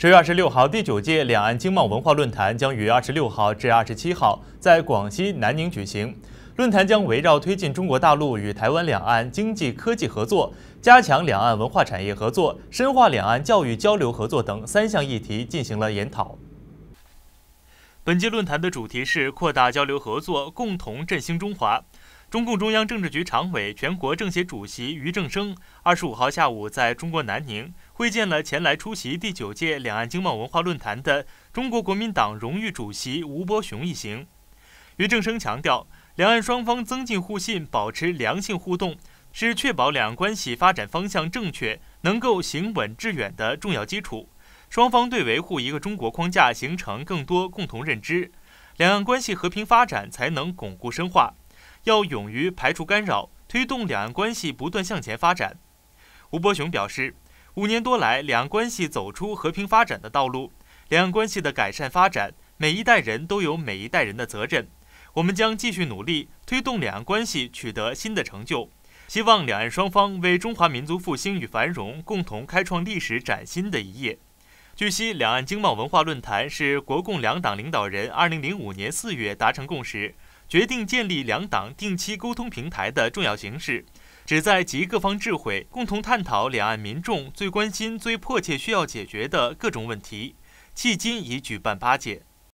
十月二十六号，第九届两岸经贸文化论坛将于二十六号至二十七号在广西南宁举行。论坛将围绕推进中国大陆与台湾两岸经济科技合作、加强两岸文化产业合作、深化两岸教育交流合作等三项议题进行了研讨。本届论坛的主题是扩大交流合作，共同振兴中华。中共中央政治局常委、全国政协主席俞正声二十五号下午在中国南宁。会见了前来出席第九届两岸经贸文化论坛的中国国民党荣誉主席吴伯雄一行。于正生强调，两岸双方增进互信、保持良性互动，是确保两岸关系发展方向正确、能够行稳致远的重要基础。双方对维护一个中国框架形成更多共同认知，两岸关系和平发展才能巩固深化。要勇于排除干扰，推动两岸关系不断向前发展。吴伯雄表示。五年多来，两岸关系走出和平发展的道路，两岸关系的改善发展，每一代人都有每一代人的责任。我们将继续努力，推动两岸关系取得新的成就。希望两岸双方为中华民族复兴与繁荣，共同开创历史崭新的一页。据悉，两岸经贸文化论坛是国共两党领导人2005年4月达成共识，决定建立两党定期沟通平台的重要形式。旨在集各方智慧，共同探讨两岸民众最关心、最迫切需要解决的各种问题。迄今已举办八届。